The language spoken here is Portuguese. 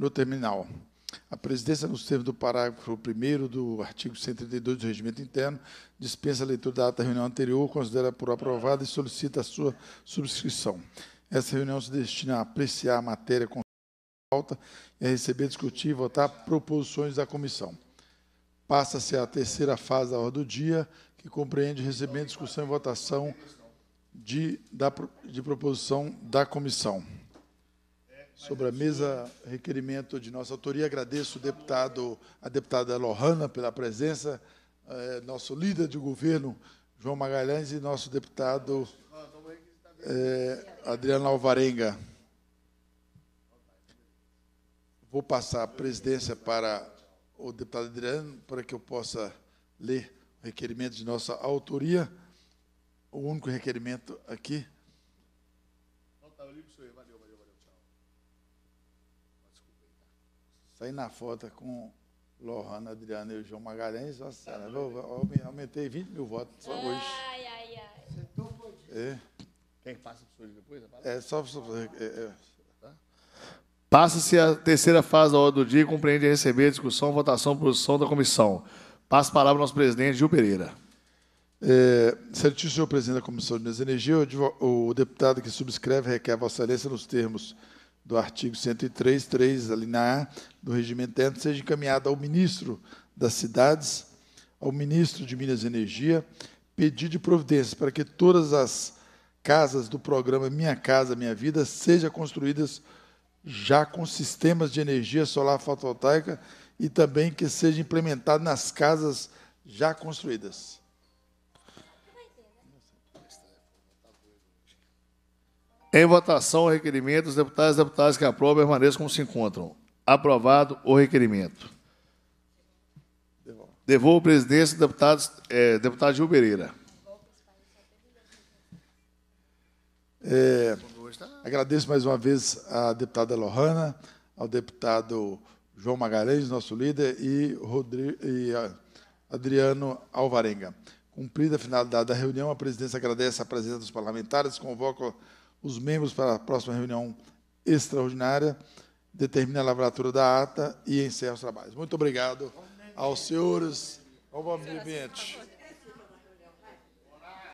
no terminal. A presidência, nos termos do parágrafo 1 do artigo 132 do Regimento Interno, dispensa a leitura da ata da reunião anterior, considera por aprovada e solicita a sua subscrição. Essa reunião se destina a apreciar a matéria com falta e a receber, discutir e votar proposições da comissão. Passa-se a terceira fase da ordem do dia, que compreende recebimento, discussão e votação de, da, de proposição da comissão. Sobre a mesa, requerimento de nossa autoria, agradeço o deputado, a deputada Lohana pela presença, eh, nosso líder de governo, João Magalhães, e nosso deputado eh, Adriano Alvarenga. Vou passar a presidência para o deputado Adriano, para que eu possa ler o requerimento de nossa autoria. O único requerimento aqui. Valeu, valeu. saí na foto é com Lohana, Adriana e o João Magalhães, nossa, tá eu, eu, eu aumentei 20 mil votos só hoje. Ai, ai, ai. Você é. Quem passa para o depois? É, só para é, é, é. Tá? Passa-se a terceira fase da hora do dia e compreende receber discussão, votação e posição da comissão. Passa a palavra ao nosso presidente, Gil Pereira. É, certíssimo, senhor presidente da Comissão de Minas e Energia, o, o deputado que subscreve requer a Vossa Excelência nos termos do artigo 103, 3, a do regimento interno, seja encaminhada ao ministro das cidades, ao ministro de Minas e Energia, pedido de providências para que todas as casas do programa Minha Casa Minha Vida sejam construídas já com sistemas de energia solar fotovoltaica e também que seja implementado nas casas já construídas. Em votação, o requerimento, os deputados e deputadas que aprovam permaneçam como se encontram. Aprovado o requerimento. Devolvo a presidência do deputado, é, deputado Gil Pereira. É, agradeço mais uma vez à deputada Lohana, ao deputado João Magalhães, nosso líder, e, Rodrigo, e Adriano Alvarenga. Cumprida a finalidade da reunião, a presidência agradece a presença dos parlamentares, convoca os membros para a próxima reunião extraordinária, determina a lavratura da ata e encerra os trabalhos. Muito obrigado aos senhores. Ao ambiente.